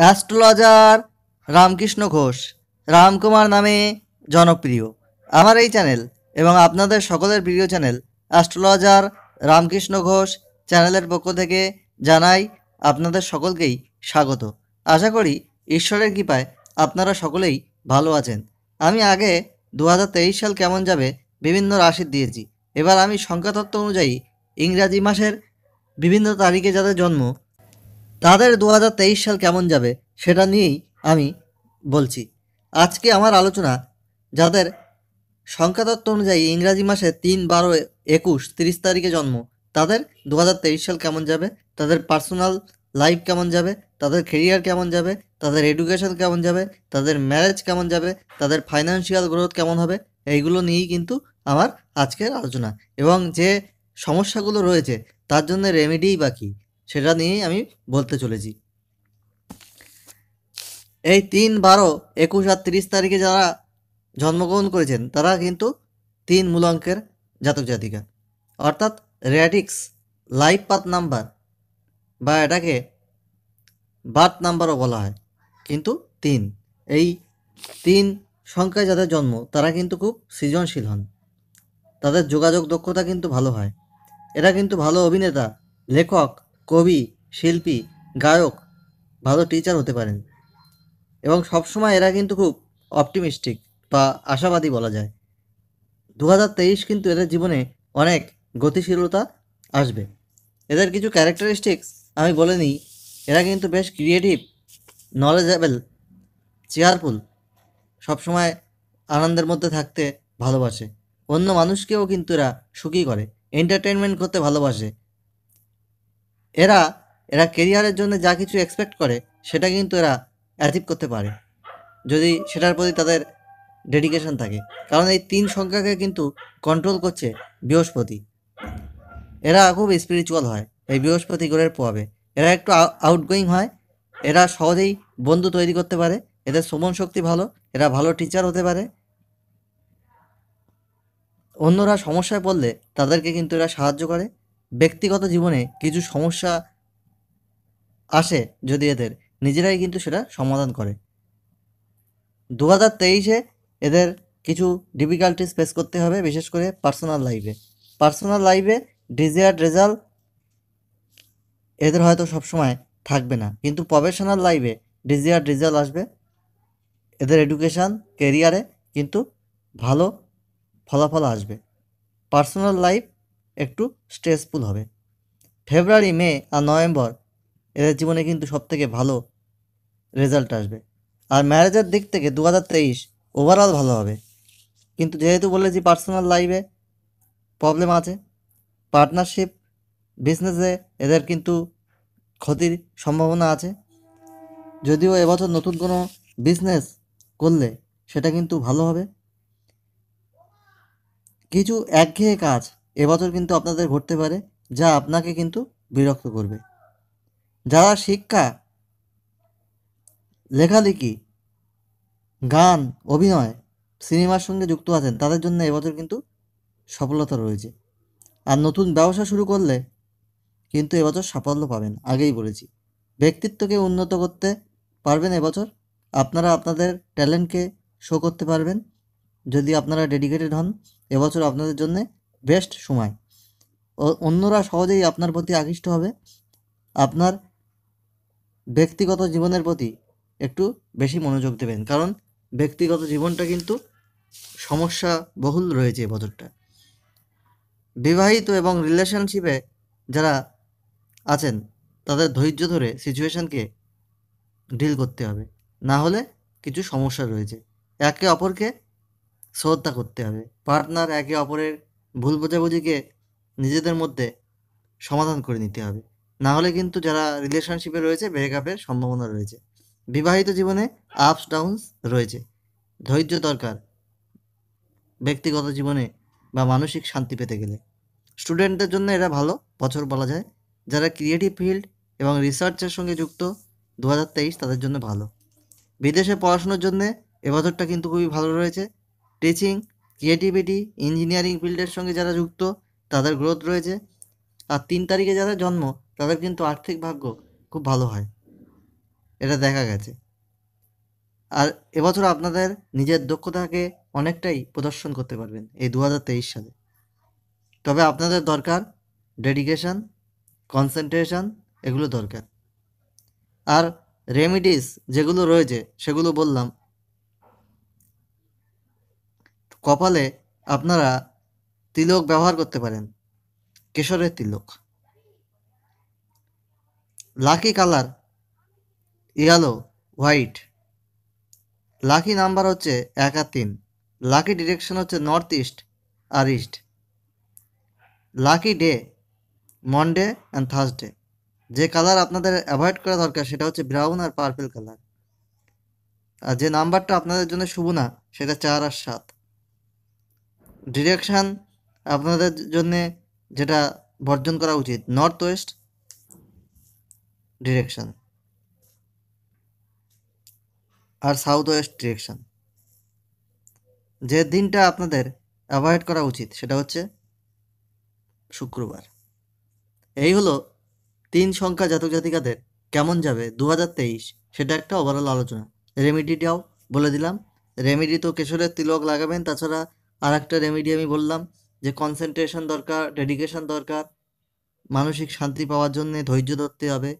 astrologer Ramakrishna Ghosh Ramkumar নামে জনপ্রিয় আমার এই চ্যানেল এবং আপনাদের সকলের প্রিয় চ্যানেল অ্যাস্ট্রোলজার রামকৃষ্ণ ঘোষ চ্যানেলের পক্ষ থেকে জানাই আপনাদের সকলকেই স্বাগত আশা করি ঈশ্বরের কৃপায় আপনারা সকলেই ভালো আছেন আমি আগে দু সাল কেমন যাবে বিভিন্ন রাশি দিয়েছি এবার আমি সংখ্যাতত্ত্ব অনুযায়ী ইংরাজি মাসের বিভিন্ন তারিখে যাদের জন্ম তাদের দু সাল কেমন যাবে সেটা নিয়েই আমি বলছি আজকে আমার আলোচনা যাদের সংখ্যাতত্ত্ব অনুযায়ী ইংরাজি মাসে তিন বারো একুশ তিরিশ তারিখে জন্ম তাদের দু সাল কেমন যাবে তাদের পার্সোনাল লাইফ কেমন যাবে তাদের কেরিয়ার কেমন যাবে তাদের এডুকেশন কেমন যাবে তাদের ম্যারেজ কেমন যাবে তাদের ফাইন্যান্সিয়াল গ্রোথ কেমন হবে এইগুলো নিয়েই কিন্তু আমার আজকের আলোচনা এবং যে সমস্যাগুলো রয়েছে তার জন্য রেমেডিই বা কী সেটা নিয়েই আমি বলতে চলেছি এই তিন বারো একুশ আর তিরিশ তারিখে যারা জন্মগ্রহণ করেছেন তারা কিন্তু তিন মূলাঙ্কের জাতক জাতিকা অর্থাৎ র্যাডিক্স লাইফ পাথ নাম্বার বা এটাকে বার্থ নাম্বারও বলা হয় কিন্তু তিন এই তিন সংখ্যায় যাদের জন্ম তারা কিন্তু খুব সৃজনশীল হন তাদের যোগাযোগ দক্ষতা কিন্তু ভালো হয় এরা কিন্তু ভালো অভিনেতা লেখক কবি শিল্পী গায়ক ভালো টিচার হতে পারেন এবং সবসময় এরা কিন্তু খুব অপটিমিস্টিক বা আশাবাদী বলা যায় দু কিন্তু এদের জীবনে অনেক গতিশীলতা আসবে এদের কিছু ক্যারেক্টারিস্টিক্স আমি বলে নিই এরা কিন্তু বেশ ক্রিয়েটিভ নলেজেবল চেয়ারফুল সবসময় আনন্দের মধ্যে থাকতে ভালোবাসে অন্য মানুষকেও কিন্তু এরা সুখী করে এন্টারটেনমেন্ট করতে ভালোবাসে এরা এরা কেরিয়ারের জন্য যা কিছু এক্সপেক্ট করে সেটা কিন্তু এরা অ্যাচিভ করতে পারে যদি সেটার প্রতি তাদের ডেডিকেশন থাকে কারণ এই তিন সংখ্যাকে কিন্তু কন্ট্রোল করছে বৃহস্পতি এরা খুব স্পিরিচুয়াল হয় এই বৃহস্পতি গ্রহের প্রভাবে এরা একটু আউটগোয়িং হয় এরা সহজেই বন্ধু তৈরি করতে পারে এদের শ্রমণ শক্তি ভালো এরা ভালো টিচার হতে পারে অন্যরা সমস্যায় পড়লে তাদেরকে কিন্তু এরা সাহায্য করে ব্যক্তিগত জীবনে কিছু সমস্যা আসে যদি এদের নিজেরাই কিন্তু সেটা সমাধান করে দু হাজার তেইশে এদের কিছু ডিফিকাল্টিস ফেস করতে হবে বিশেষ করে পার্সোনাল লাইফে পার্সোনাল লাইফে ডিজায়ার্ড রেজাল্ট এদের হয়তো সবসময় থাকবে না কিন্তু প্রফেশনাল লাইফে ডিজায়ার্ড রেজাল্ট আসবে এদের এডুকেশান কেরিয়ারে কিন্তু ভালো ফলাফল আসবে পার্সোনাল লাইফ একটু স্ট্রেসফুল হবে ফেব্রুয়ারি মে আর নভেম্বর এদের জীবনে কিন্তু সবথেকে ভালো রেজাল্ট আসবে আর ম্যারেজের দিক থেকে দু হাজার তেইশ ওভারঅল ভালো হবে কিন্তু যেহেতু বলেছি পার্সোনাল লাইফে প্রবলেম আছে পার্টনারশিপ বিজনেসে এদের কিন্তু ক্ষতির সম্ভাবনা আছে যদিও এবছর নতুন কোনো বিজনেস করলে সেটা কিন্তু ভালো হবে কিছু একঘেয়ে কাজ এবছর কিন্তু আপনাদের ঘটতে পারে যা আপনাকে কিন্তু বিরক্ত করবে যারা শিক্ষা লেখালেখি গান অভিনয় সিনেমার সঙ্গে যুক্ত আছেন তাদের জন্য এবছর কিন্তু সফলতা রয়েছে আর নতুন ব্যবসা শুরু করলে কিন্তু এবছর সাফল্য পাবেন আগেই বলেছি ব্যক্তিত্বকে উন্নত করতে পারবেন এবছর আপনারা আপনাদের ট্যালেন্টকে শো করতে পারবেন যদি আপনারা ডেডিকেটেড হন এবছর আপনাদের জন্যে বেস্ট সময় অন্যরা সহজেই আপনার প্রতি আকৃষ্ট হবে আপনার ব্যক্তিগত জীবনের প্রতি একটু বেশি মনোযোগ দেবেন কারণ ব্যক্তিগত জীবনটা কিন্তু সমস্যা বহুল রয়েছে এ বছরটা বিবাহিত এবং রিলেশনশিপে যারা আছেন তাদের ধৈর্য ধরে সিচুয়েশনকে ডিল করতে হবে না হলে কিছু সমস্যা রয়েছে একে অপরকে শ্রদ্ধা করতে হবে পার্টনার একে অপরের ভুল বোঝাবুঝিকে নিজেদের মধ্যে সমাধান করে নিতে হবে না হলে কিন্তু যারা রিলেশনশিপে রয়েছে ব্রেকআপের সম্ভাবনা রয়েছে বিবাহিত জীবনে আপস ডাউনস রয়েছে ধৈর্য দরকার ব্যক্তিগত জীবনে বা মানসিক শান্তি পেতে গেলে স্টুডেন্টদের জন্য এটা ভালো বছর বলা যায় যারা ক্রিয়েটিভ ফিল্ড এবং রিসার্চের সঙ্গে যুক্ত দু তাদের জন্য ভালো বিদেশে পড়াশোনার জন্যে এবছরটা কিন্তু খুবই ভালো রয়েছে টিচিং ক্রিয়েটিভিটি ইঞ্জিনিয়ারিং ফিল্ডের সঙ্গে যারা যুক্ত তাদের গ্রোথ রয়েছে আর তিন তারিখে যারা জন্ম তাদের কিন্তু আর্থিক ভাগ্য খুব ভালো হয় এটা দেখা গেছে আর এবছর আপনাদের নিজের দক্ষতাকে অনেকটাই প্রদর্শন করতে পারবেন এই দু সালে তবে আপনাদের দরকার ডেডিকেশান কনসেন্ট্রেশন এগুলো দরকার আর রেমিডিস যেগুলো রয়েছে সেগুলো বললাম কপালে আপনারা তিলক ব্যবহার করতে পারেন কেশরের tilak lucky colour yellow white lucky number হচ্ছে এক আর তিন লাকি ডিরেকশন হচ্ছে নর্থ ইস্ট আর east lucky day Monday and Thursday যে কালার আপনাদের অ্যাভয়েড করা দরকার সেটা হচ্ছে ব্রাউন আর পার্পেল কালার আর যে নাম্বারটা আপনাদের জন্য শুভ না সেটা চার আর সাত ডিরেকশান আপনাদের জন্যে যেটা বর্জন করা উচিত নর্থ ওয়েস্ট ডিরেকশান আর সাউথ ওয়েস্ট ডিরেকশান যে দিনটা আপনাদের অ্যাভয়েড করা উচিত সেটা হচ্ছে শুক্রবার এই হলো তিন সংখ্যা জাতক জাতিকাদের কেমন যাবে দু সেটা একটা ওভারঅল আলোচনা রেমিডিটাও বলে দিলাম রেমিডি তো কেশরের তিলক লাগাবেন তাছাড়া আর একটা রেমেডি আমি বললাম যে কনসেন্ট্রেশন দরকার ডেডিকেশন দরকার মানসিক শান্তি পাওয়ার জন্য ধৈর্য ধরতে হবে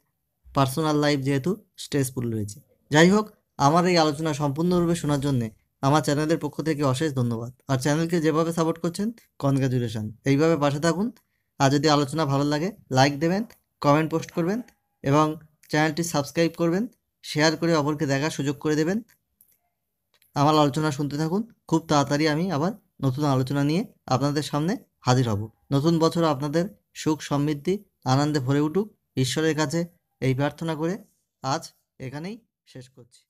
পার্সোনাল লাইফ যেহেতু স্ট্রেসফুল রয়েছে যাই হোক আমার এই আলোচনা সম্পূর্ণরূপে শোনার জন্যে আমার চ্যানেলের পক্ষ থেকে অশেষ ধন্যবাদ আর চ্যানেলকে যেভাবে সাপোর্ট করছেন কনগ্রাচুলেশন এইভাবে পাশে থাকুন আর যদি আলোচনা ভালো লাগে লাইক দেবেন কমেন্ট পোস্ট করবেন এবং চ্যানেলটি সাবস্ক্রাইব করবেন শেয়ার করে অপরকে দেখার সুযোগ করে দেবেন আমার আলোচনা শুনতে থাকুন খুব তাড়াতাড়ি আমি আবার নতুন আলোচনা নিয়ে আপনাদের সামনে হাজির হব নতুন বছর আপনাদের সুখ সমৃদ্ধি আনন্দে ভরে উঠুক ঈশ্বরের কাছে এই প্রার্থনা করে আজ এখানেই শেষ করছি